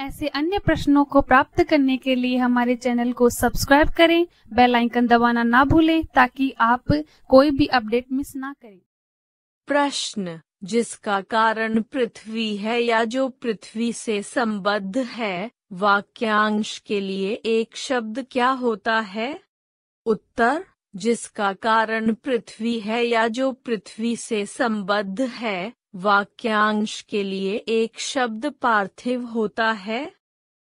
ऐसे अन्य प्रश्नों को प्राप्त करने के लिए हमारे चैनल को सब्सक्राइब करें बेल आइकन दबाना ना भूलें ताकि आप कोई भी अपडेट मिस ना करें प्रश्न जिसका कारण पृथ्वी है या जो पृथ्वी से संबद्ध है वाक्यांश के लिए एक शब्द क्या होता है उत्तर जिसका कारण पृथ्वी है या जो पृथ्वी से संबद्ध है वाक्यांश के लिए एक शब्द पार्थिव होता है